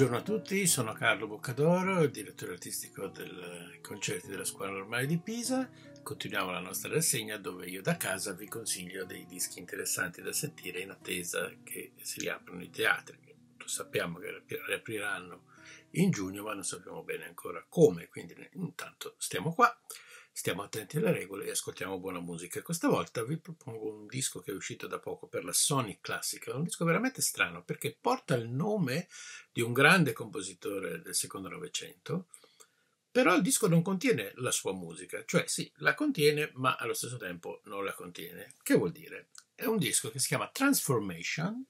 Buongiorno a tutti, sono Carlo Boccadoro, direttore artistico dei concerti della Scuola Normale di Pisa. Continuiamo la nostra rassegna dove io da casa vi consiglio dei dischi interessanti da sentire in attesa che si riaprano i teatri. Lo sappiamo che riapriranno in giugno, ma non sappiamo bene ancora come, quindi intanto stiamo qua stiamo attenti alle regole e ascoltiamo buona musica. Questa volta vi propongo un disco che è uscito da poco per la Sony Classica, un disco veramente strano perché porta il nome di un grande compositore del secondo Novecento, però il disco non contiene la sua musica, cioè sì, la contiene ma allo stesso tempo non la contiene. Che vuol dire? È un disco che si chiama Transformation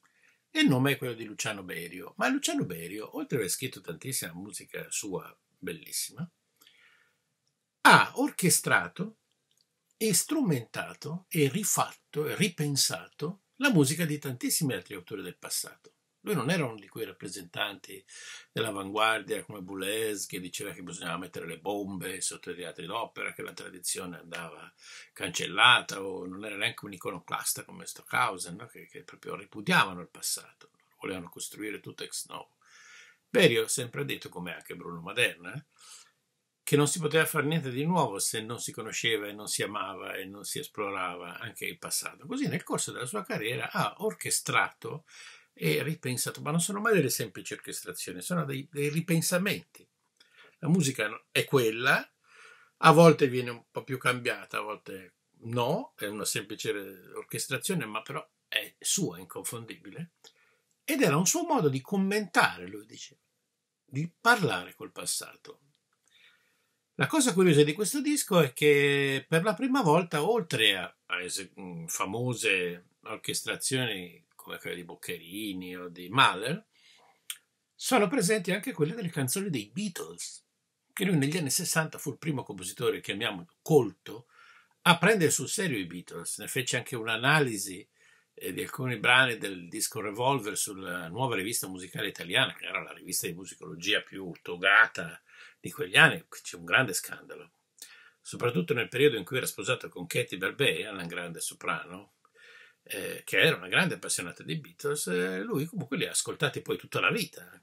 e il nome è quello di Luciano Berio, ma Luciano Berio, oltre a aver scritto tantissima musica sua bellissima, ha orchestrato e strumentato e rifatto e ripensato la musica di tantissimi altri autori del passato. Lui non era uno di quei rappresentanti dell'avanguardia come Boulez che diceva che bisognava mettere le bombe sotto i teatri d'opera, che la tradizione andava cancellata, o non era neanche un iconoclasta come Stockhausen, no? che, che, proprio ripudiavano il passato, volevano costruire tutto ex novo. Berio sempre ha detto, come anche Bruno Maderna, eh? che non si poteva fare niente di nuovo se non si conosceva e non si amava e non si esplorava anche il passato. Così nel corso della sua carriera ha orchestrato e ripensato, ma non sono mai delle semplici orchestrazioni, sono dei, dei ripensamenti. La musica è quella, a volte viene un po' più cambiata, a volte no, è una semplice orchestrazione, ma però è sua, inconfondibile. Ed era un suo modo di commentare, lui dice, di parlare col passato, la cosa curiosa di questo disco è che per la prima volta, oltre a, a es- mm, famose orchestrazioni come quelle di Boccherini o di Mahler, sono presenti anche quelle delle canzoni dei Beatles, che lui negli anni 60 fu il primo compositore, chiamiamolo colto, a prendere sul serio i Beatles. Ne fece anche un'analisi eh, di alcuni brani del disco Revolver sulla nuova rivista musicale italiana, che era la rivista di musicologia più togata di quegli anni c'è un grande scandalo, soprattutto nel periodo in cui era sposato con Katie Balbé, una grande soprano, eh, che era una grande appassionata dei Beatles, eh, lui comunque li ha ascoltati poi tutta la vita.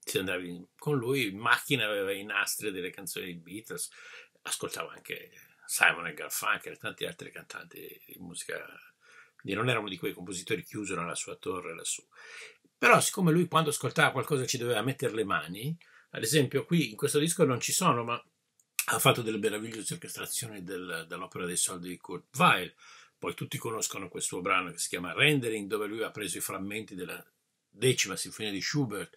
Se andavi con lui in macchina aveva i nastri delle canzoni dei Beatles, ascoltava anche Simon e Garfunkel e tanti altri cantanti di musica. Quindi non era uno di quei compositori chiuso nella sua torre lassù. Però siccome lui quando ascoltava qualcosa ci doveva mettere le mani, ad esempio, qui in questo disco non ci sono, ma ha fatto delle meravigliose orchestrazioni del, dell'opera dei soldi di Kurt Weill. Poi tutti conoscono questo brano che si chiama Rendering, dove lui ha preso i frammenti della decima sinfonia di Schubert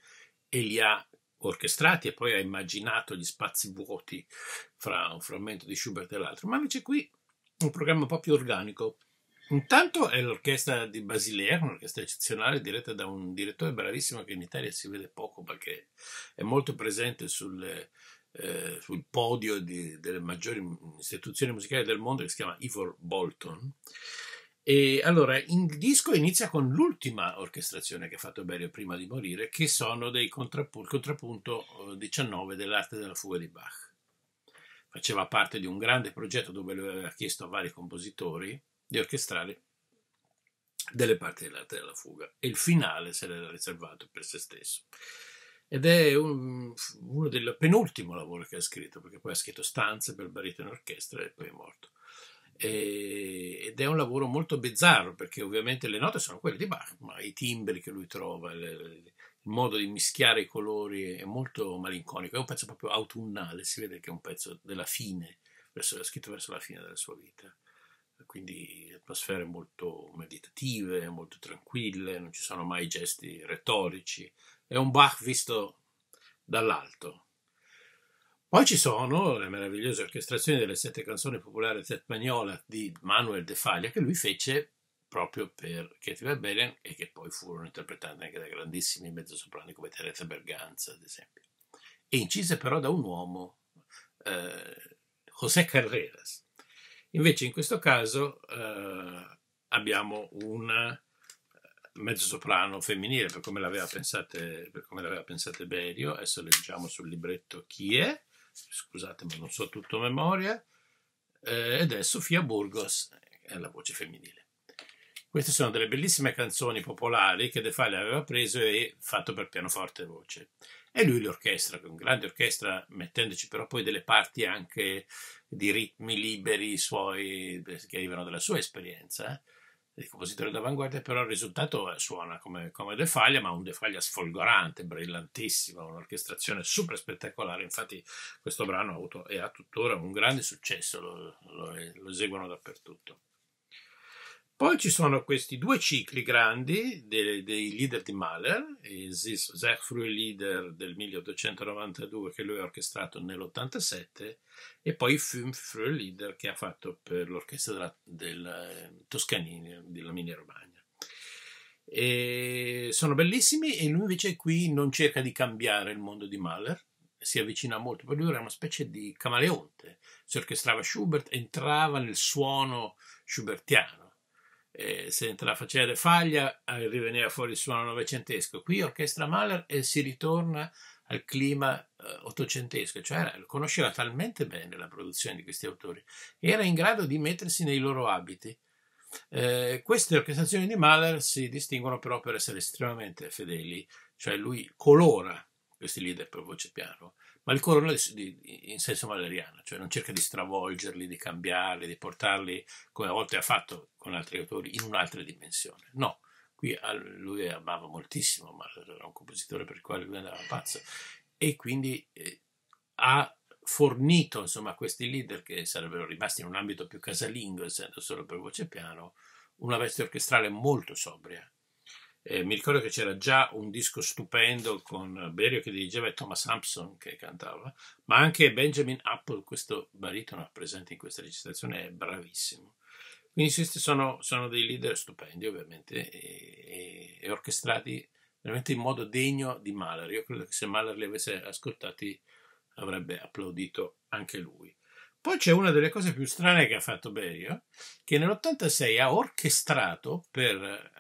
e li ha orchestrati e poi ha immaginato gli spazi vuoti fra un frammento di Schubert e l'altro. Ma invece qui un programma un po' più organico, Intanto è l'orchestra di Basilea, un'orchestra eccezionale diretta da un direttore bravissimo che in Italia si vede poco perché è molto presente sul, eh, sul podio di, delle maggiori istituzioni musicali del mondo che si chiama Ivor Bolton. E allora il disco inizia con l'ultima orchestrazione che ha fatto Berio prima di morire, che sono dei contrappunto, eh, contrappunto 19 dell'arte della fuga di Bach. Faceva parte di un grande progetto dove lo aveva chiesto a vari compositori di orchestrare delle parti dell'arte della fuga e il finale se l'era riservato per se stesso. Ed è un, uno del penultimo lavoro che ha scritto, perché poi ha scritto stanze per baritone in orchestra e poi è morto. E, ed è un lavoro molto bizzarro, perché ovviamente le note sono quelle di Bach, ma i timbri che lui trova, le, le, il modo di mischiare i colori è molto malinconico, è un pezzo proprio autunnale, si vede che è un pezzo della fine, verso, scritto verso la fine della sua vita quindi atmosfere molto meditative, molto tranquille, non ci sono mai gesti retorici, è un Bach visto dall'alto. Poi ci sono le meravigliose orchestrazioni delle sette canzoni popolari spagnola di Manuel de Faglia che lui fece proprio per Katie Van Belen e che poi furono interpretate anche da grandissimi mezzosoprani come Teresa Berganza, ad esempio, e incise però da un uomo, eh, José Carreras, Invece in questo caso eh, abbiamo un eh, mezzo soprano femminile, per come l'aveva pensate, pensate, Berio. Adesso leggiamo sul libretto chi è, scusate ma non so tutto a memoria, eh, ed è Sofia Burgos, è la voce femminile. Queste sono delle bellissime canzoni popolari che De Fale aveva preso e fatto per pianoforte e voce. E lui l'orchestra, con grande orchestra, mettendoci però poi delle parti anche di ritmi liberi suoi, eh, che arrivano dalla sua esperienza di eh. compositore d'avanguardia, però il risultato suona come, come De Faglia, ma un De Faglia sfolgorante, brillantissimo, un'orchestrazione super spettacolare. Infatti, questo brano ha avuto e ha tuttora un grande successo, lo, lo, lo eseguono dappertutto. Poi ci sono questi due cicli grandi dei, dei leader di Mahler, Zechfru leader del 1892 che lui ha orchestrato nell'87 e poi Fünfru leader che ha fatto per l'orchestra della, del eh, Toscanini della Minia Romagna. E sono bellissimi e lui invece qui non cerca di cambiare il mondo di Mahler, si avvicina molto, per lui era una specie di camaleonte, si orchestrava Schubert, entrava nel suono schubertiano eh, se te la faceva de faglia eh, riveniva fuori il suono novecentesco. Qui orchestra Mahler e eh, si ritorna al clima eh, ottocentesco, cioè era, conosceva talmente bene la produzione di questi autori era in grado di mettersi nei loro abiti. Eh, queste orchestrazioni di Mahler si distinguono però per essere estremamente fedeli, cioè lui colora questi leader per voce piano ma il corona in senso valeriano, cioè non cerca di stravolgerli, di cambiarli, di portarli, come a volte ha fatto con altri autori, in un'altra dimensione. No, qui lui amava moltissimo, ma era un compositore per il quale lui andava pazzo, e quindi eh, ha fornito insomma, a questi leader che sarebbero rimasti in un ambito più casalingo, essendo solo per voce piano, una veste orchestrale molto sobria eh, mi ricordo che c'era già un disco stupendo con Berio che dirigeva e Thomas Sampson che cantava, ma anche Benjamin Apple, questo baritono presente in questa registrazione, è bravissimo. Quindi sono, sono dei leader stupendi ovviamente e, e, e, orchestrati veramente in modo degno di Mahler. Io credo che se Mahler li avesse ascoltati avrebbe applaudito anche lui. Poi c'è una delle cose più strane che ha fatto Berio, che nell'86 ha orchestrato per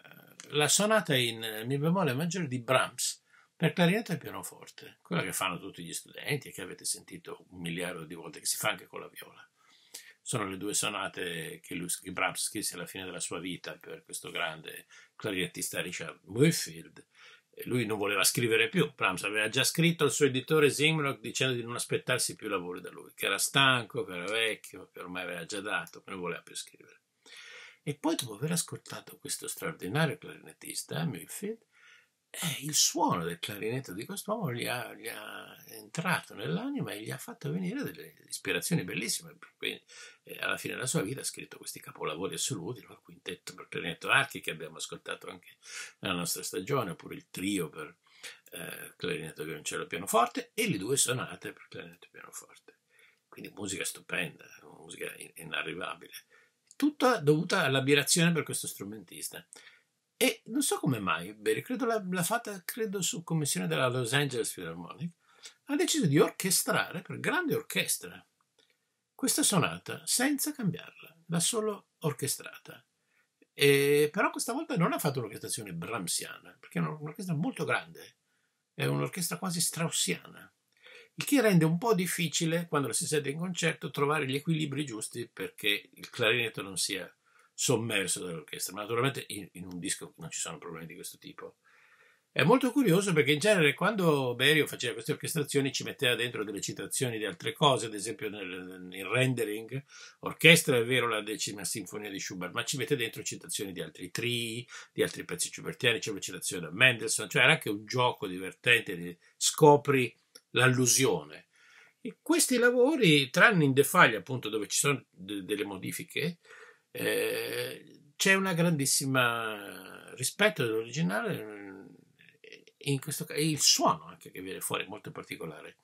la sonata in eh, Mi bemolle maggiore di Brahms per clarinetto e pianoforte, quella che fanno tutti gli studenti e che avete sentito un miliardo di volte, che si fa anche con la viola. Sono le due sonate che, lui, che Brahms scrisse alla fine della sua vita per questo grande clarinettista Richard Murfield. Lui non voleva scrivere più, Brahms aveva già scritto al suo editore Zimrock dicendo di non aspettarsi più lavori da lui, che era stanco, che era vecchio, che ormai aveva già dato, che non voleva più scrivere. E poi, dopo aver ascoltato questo straordinario clarinettista, Milfield, eh, il suono del clarinetto di quest'uomo gli gli è entrato nell'anima e gli ha fatto venire delle ispirazioni bellissime. Quindi, eh, alla fine della sua vita ha scritto questi capolavori assoluti, il quintetto per clarinetto archi che abbiamo ascoltato anche nella nostra stagione, oppure il trio per eh, clarinetto, violoncello e pianoforte e le due sonate per clarinetto e pianoforte. Quindi musica stupenda, musica inarrivabile tutta dovuta all'ammirazione per questo strumentista. E non so come mai, Berry, credo l'ha, fatta credo, su commissione della Los Angeles Philharmonic, ha deciso di orchestrare per grande orchestra questa sonata senza cambiarla, l'ha solo orchestrata. E, però questa volta non ha fatto un'orchestrazione bramsiana, perché è un'orchestra molto grande, è un'orchestra quasi straussiana il che rende un po' difficile quando si siede in concerto trovare gli equilibri giusti perché il clarinetto non sia sommerso dall'orchestra, ma naturalmente in, in un disco non ci sono problemi di questo tipo. È molto curioso perché in genere quando Berio faceva queste orchestrazioni ci metteva dentro delle citazioni di altre cose, ad esempio nel, nel rendering, orchestra è vero la decima sinfonia di Schubert, ma ci mette dentro citazioni di altri tri, di altri pezzi schubertiani, c'è una citazione da Mendelssohn, cioè era anche un gioco divertente, scopri l'allusione. E questi lavori, tranne in The appunto, dove ci sono de- delle modifiche, eh, c'è una grandissima rispetto dell'originale eh, in questo caso, il suono anche che viene fuori è molto particolare.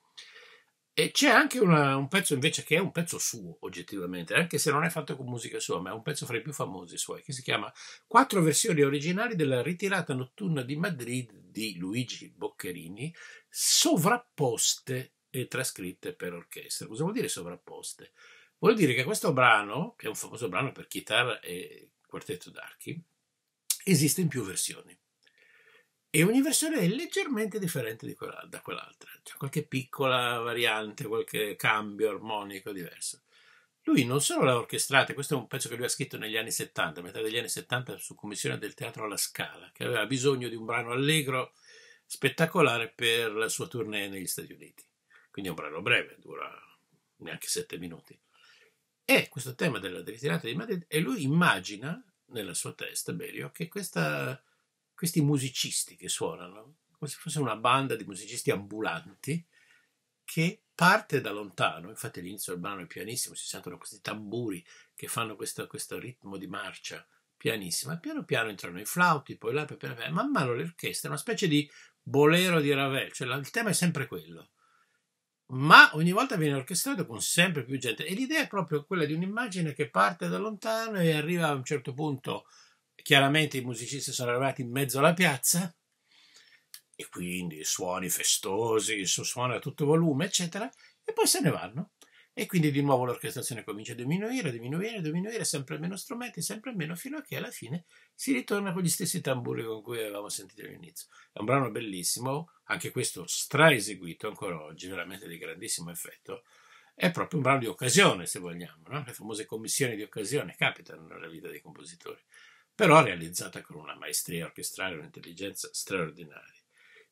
E c'è anche una, un pezzo invece che è un pezzo suo, oggettivamente, anche se non è fatto con musica sua, ma è un pezzo fra i più famosi suoi, che si chiama Quattro versioni originali della ritirata notturna di Madrid di Luigi Boccherini sovrapposte e trascritte per orchestra. Cosa vuol dire sovrapposte? Vuol dire che questo brano, che è un famoso brano per chitarra e quartetto d'archi, esiste in più versioni. E ogni versione è leggermente differente quella, da quell'altra, c'è qualche piccola variante, qualche cambio armonico diverso. Lui non solo l'ha orchestrata, questo è un pezzo che lui ha scritto negli anni 70, a metà degli anni 70 su commissione del teatro alla Scala, che aveva bisogno di un brano allegro spettacolare per la sua tournée negli Stati Uniti. Quindi è un brano breve, dura neanche sette minuti. E questo tema della ritirata di Madrid, e lui immagina nella sua testa, Berio, che questa, questi musicisti che suonano, come se fosse una banda di musicisti ambulanti, che parte da lontano, infatti all'inizio del brano è pianissimo, si sentono questi tamburi che fanno questo, questo ritmo di marcia pianissima, piano piano entrano i flauti, poi là, piano piano, man mano l'orchestra, è una specie di Bolero di Ravel, cioè il tema è sempre quello, ma ogni volta viene orchestrato con sempre più gente e l'idea è proprio quella di un'immagine che parte da lontano e arriva a un certo punto, chiaramente i musicisti sono arrivati in mezzo alla piazza e quindi suoni festosi, suona a tutto volume, eccetera, e poi se ne vanno. E quindi di nuovo l'orchestrazione comincia a diminuire, diminuire, diminuire, sempre meno strumenti, sempre meno, fino a che alla fine si ritorna con gli stessi tamburi con cui avevamo sentito all'inizio. È un brano bellissimo, anche questo straeseguito ancora oggi, veramente di grandissimo effetto. È proprio un brano di occasione, se vogliamo, no? le famose commissioni di occasione capitano nella vita dei compositori, però realizzata con una maestria orchestrale e un'intelligenza straordinaria.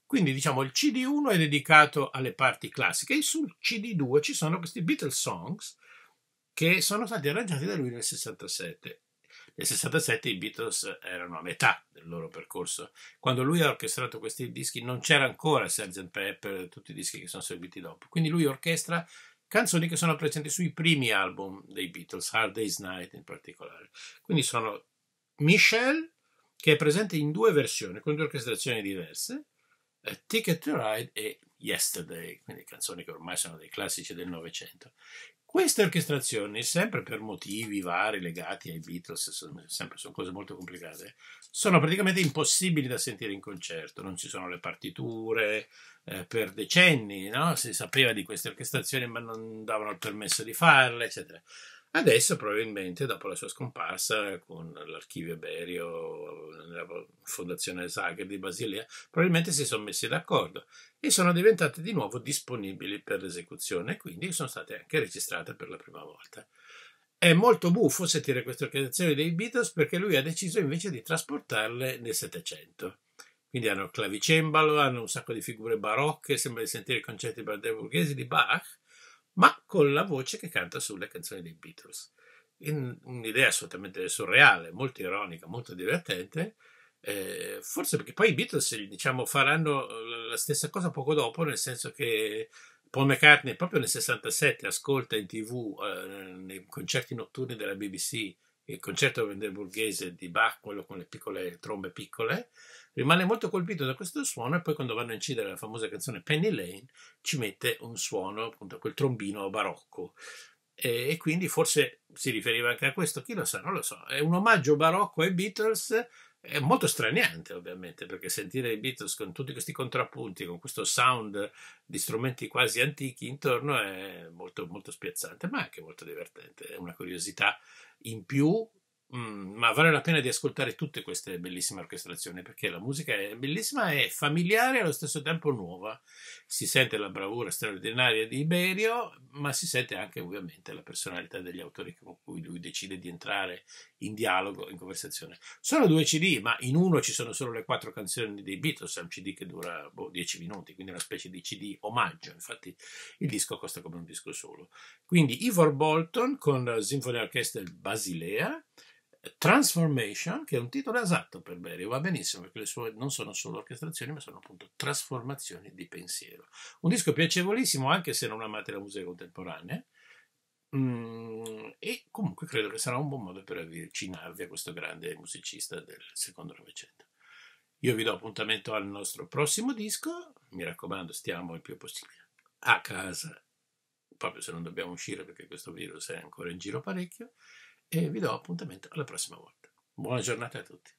Quindi diciamo il CD1 è dedicato alle parti classiche e sul CD2 ci sono questi Beatles songs che sono stati arrangiati da lui nel 67. Nel 67 i Beatles erano a metà del loro percorso. Quando lui ha orchestrato questi dischi non c'era ancora Sgt. Pepper e tutti i dischi che sono seguiti dopo. Quindi lui orchestra canzoni che sono presenti sui primi album dei Beatles, Hard Day's Night in particolare. Quindi sono Michelle, che è presente in due versioni, con due orchestrazioni diverse, a eh, Ticket to Ride e Yesterday, quindi canzoni che ormai sono dei classici del Novecento. Queste orchestrazioni, sempre per motivi vari legati ai Beatles, sono, sempre, sono cose molto complicate, sono praticamente impossibili da sentire in concerto, non ci sono le partiture eh, per decenni, no? si sapeva di queste orchestrazioni ma non davano il permesso di farle, eccetera. Adesso probabilmente dopo la sua scomparsa con l'archivio Iberio, la fondazione Zagreb di Basilea, probabilmente si sono messi d'accordo e sono diventate di nuovo disponibili per l'esecuzione e quindi sono state anche registrate per la prima volta. È molto buffo sentire queste organizzazioni dei Beatles perché lui ha deciso invece di trasportarle nel Settecento. Quindi hanno il clavicembalo, hanno un sacco di figure barocche, sembra di sentire i concerti brandeburghesi di Bach, ma con la voce che canta sulle canzoni dei Beatles. In un'idea assolutamente surreale, molto ironica, molto divertente, eh, forse perché poi i Beatles diciamo, faranno eh, la stessa cosa poco dopo, nel senso che Paul McCartney proprio nel 67 ascolta in tv eh, nei concerti notturni della BBC il concerto venderburghese di Bach, quello con le piccole trombe piccole, Rimane molto colpito da questo suono e poi quando vanno a incidere la famosa canzone Penny Lane ci mette un suono, appunto quel trombino barocco. E, e quindi forse si riferiva anche a questo, chi lo sa, non lo so. È un omaggio barocco ai Beatles, è molto straniante ovviamente perché sentire i Beatles con tutti questi contrappunti, con questo sound di strumenti quasi antichi intorno è molto, molto spiazzante ma anche molto divertente, è una curiosità in più Mm, ma vale la pena di ascoltare tutte queste bellissime orchestrazioni perché la musica è bellissima e familiare e allo stesso tempo nuova. Si sente la bravura straordinaria di Iberio, ma si sente anche ovviamente la personalità degli autori con cui lui decide di entrare in dialogo, in conversazione. Sono due CD, ma in uno ci sono solo le quattro canzoni dei Beatles, è un CD che dura boh, minuti, quindi una specie di CD omaggio. Infatti il disco costa come un disco solo. Quindi Ivor Bolton con Symphony Orchestra Basilea Transformation, che è un titolo esatto per Berio, va benissimo perché le sue non sono solo orchestrazioni, ma sono appunto trasformazioni di pensiero. Un disco piacevolissimo, anche se non amate la musica contemporanea. Mm, e comunque credo che sarà un buon modo per avvicinarvi a questo grande musicista del secondo Novecento. Io vi do appuntamento al nostro prossimo disco. Mi raccomando, stiamo il più possibile a casa, proprio se non dobbiamo uscire perché questo virus è ancora in giro parecchio e vi do appuntamento alla prossima volta. Buona giornata a tutti.